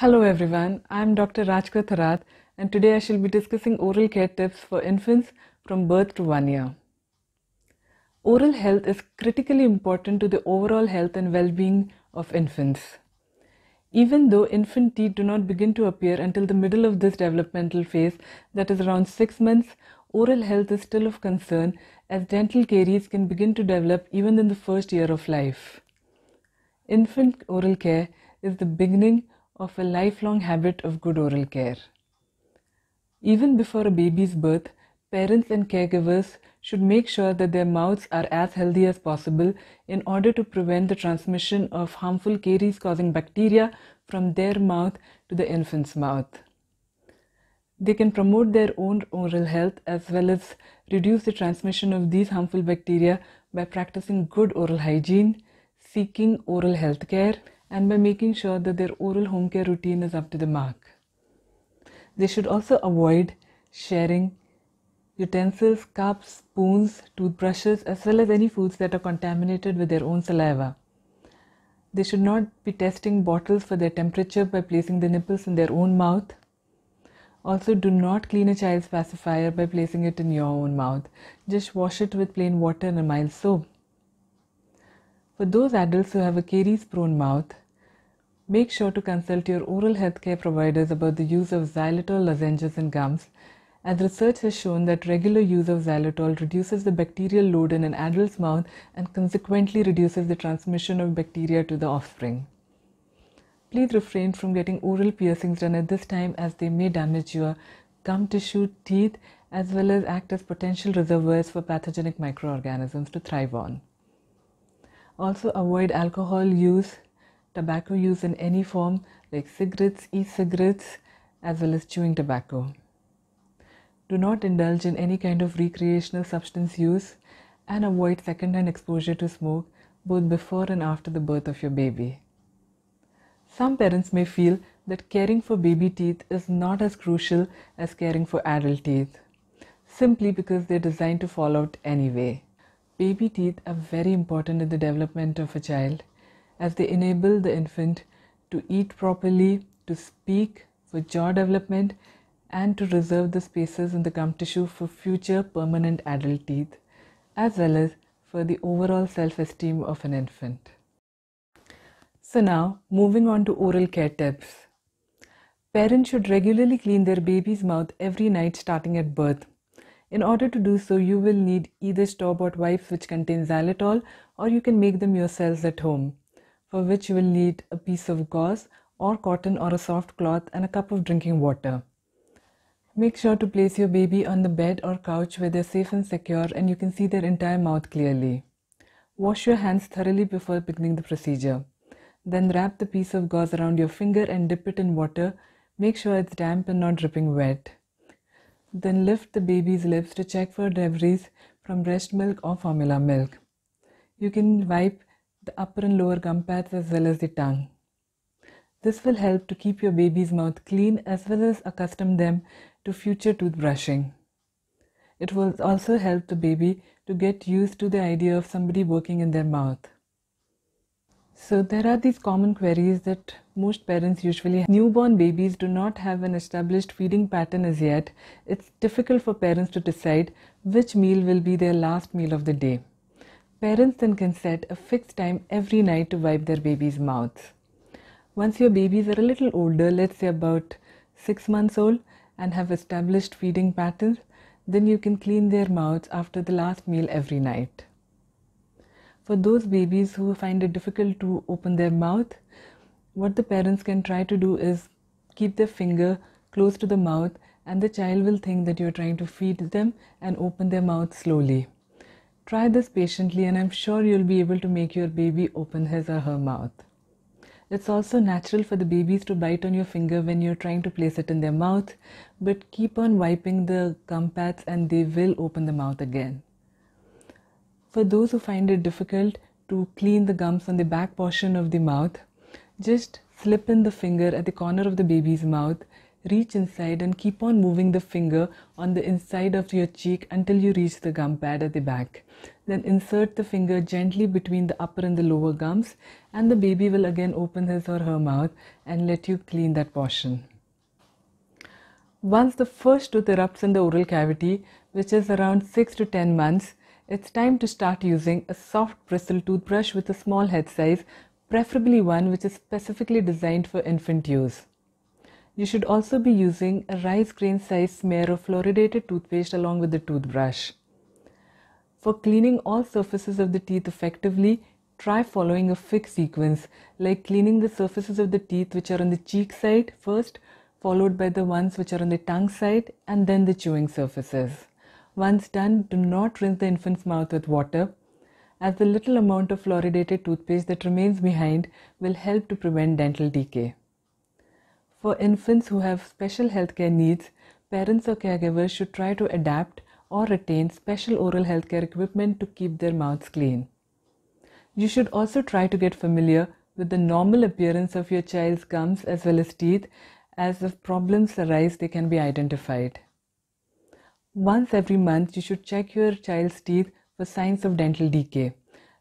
Hello everyone, I am Dr. Rajkar Tharath and today I shall be discussing oral care tips for infants from birth to 1 year. Oral health is critically important to the overall health and well-being of infants. Even though infant teeth do not begin to appear until the middle of this developmental phase, that is around 6 months, oral health is still of concern as dental caries can begin to develop even in the first year of life. Infant oral care is the beginning of a lifelong habit of good oral care. Even before a baby's birth, parents and caregivers should make sure that their mouths are as healthy as possible in order to prevent the transmission of harmful caries causing bacteria from their mouth to the infant's mouth. They can promote their own oral health as well as reduce the transmission of these harmful bacteria by practicing good oral hygiene, seeking oral health care, and by making sure that their oral home care routine is up to the mark. They should also avoid sharing utensils, cups, spoons, toothbrushes, as well as any foods that are contaminated with their own saliva. They should not be testing bottles for their temperature by placing the nipples in their own mouth. Also, do not clean a child's pacifier by placing it in your own mouth. Just wash it with plain water and a mild soap. For those adults who have a caries prone mouth, make sure to consult your oral health care providers about the use of xylitol lozenges and gums, as research has shown that regular use of xylitol reduces the bacterial load in an adult's mouth and consequently reduces the transmission of bacteria to the offspring. Please refrain from getting oral piercings done at this time as they may damage your gum tissue, teeth, as well as act as potential reservoirs for pathogenic microorganisms to thrive on. Also, avoid alcohol use, tobacco use in any form, like cigarettes, e cigarettes, as well as chewing tobacco. Do not indulge in any kind of recreational substance use and avoid secondhand exposure to smoke both before and after the birth of your baby. Some parents may feel that caring for baby teeth is not as crucial as caring for adult teeth, simply because they're designed to fall out anyway. Baby teeth are very important in the development of a child as they enable the infant to eat properly, to speak for jaw development, and to reserve the spaces in the gum tissue for future permanent adult teeth, as well as for the overall self esteem of an infant. So, now moving on to oral care tips. Parents should regularly clean their baby's mouth every night starting at birth in order to do so, you will need either store-bought wipes which contain xylitol or you can make them yourselves at home, for which you will need a piece of gauze or cotton or a soft cloth and a cup of drinking water. Make sure to place your baby on the bed or couch where they're safe and secure and you can see their entire mouth clearly. Wash your hands thoroughly before beginning the procedure. Then wrap the piece of gauze around your finger and dip it in water. Make sure it's damp and not dripping wet. Then lift the baby's lips to check for debris from breast milk or formula milk. You can wipe the upper and lower gum pads as well as the tongue. This will help to keep your baby's mouth clean as well as accustom them to future toothbrushing. It will also help the baby to get used to the idea of somebody working in their mouth. So there are these common queries that most parents usually have. Newborn babies do not have an established feeding pattern as yet. It's difficult for parents to decide which meal will be their last meal of the day. Parents then can set a fixed time every night to wipe their baby's mouths. Once your babies are a little older, let's say about 6 months old and have established feeding patterns, then you can clean their mouths after the last meal every night. For those babies who find it difficult to open their mouth, what the parents can try to do is keep their finger close to the mouth and the child will think that you're trying to feed them and open their mouth slowly. Try this patiently, and I'm sure you'll be able to make your baby open his or her mouth. It's also natural for the babies to bite on your finger when you're trying to place it in their mouth, but keep on wiping the gum pads and they will open the mouth again. For those who find it difficult to clean the gums on the back portion of the mouth, just slip in the finger at the corner of the baby's mouth, reach inside and keep on moving the finger on the inside of your cheek until you reach the gum pad at the back. Then insert the finger gently between the upper and the lower gums and the baby will again open his or her mouth and let you clean that portion. Once the first tooth erupts in the oral cavity, which is around 6 to 10 months, it's time to start using a soft bristle toothbrush with a small head size, preferably one which is specifically designed for infant use. You should also be using a rice grain sized smear of fluoridated toothpaste along with the toothbrush. For cleaning all surfaces of the teeth effectively, try following a fixed sequence like cleaning the surfaces of the teeth which are on the cheek side first, followed by the ones which are on the tongue side, and then the chewing surfaces. Once done, do not rinse the infant's mouth with water as the little amount of fluoridated toothpaste that remains behind will help to prevent dental decay. For infants who have special healthcare needs, parents or caregivers should try to adapt or retain special oral healthcare equipment to keep their mouths clean. You should also try to get familiar with the normal appearance of your child's gums as well as teeth, as if problems arise, they can be identified. Once every month, you should check your child's teeth for signs of dental decay.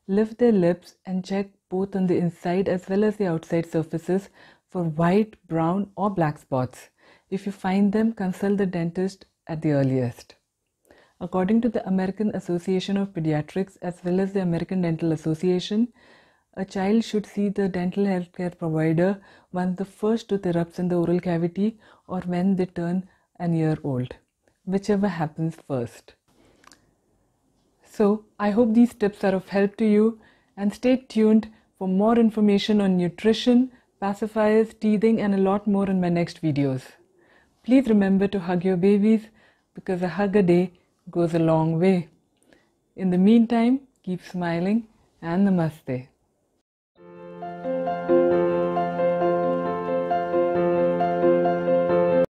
Lift their lips and check both on the inside as well as the outside surfaces for white, brown, or black spots. If you find them, consult the dentist at the earliest. According to the American Association of Pediatrics as well as the American Dental Association, a child should see the dental health care provider once the first tooth erupts in the oral cavity or when they turn an year old whichever happens first. So, I hope these tips are of help to you and stay tuned for more information on nutrition, pacifiers, teething, and a lot more in my next videos. Please remember to hug your babies because a hug a day goes a long way. In the meantime, keep smiling and namaste.